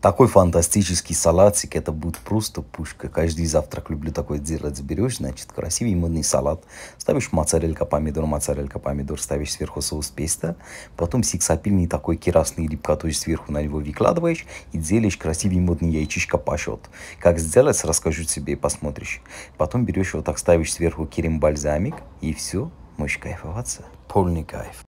такой фантастический салатик, это будет просто пушка. Каждый завтрак люблю такое делать. Берешь, значит, красивый модный салат, ставишь моцарелька, помидор, моцарелька, помидор, ставишь сверху соус песто, потом сиксапильный такой керасный липка, то есть сверху на него выкладываешь и делаешь красивый модный яичишка пашот. Как сделать, расскажу тебе, посмотришь. Потом берешь его так, ставишь сверху керем бальзамик и все, можешь кайфоваться. Полный кайф.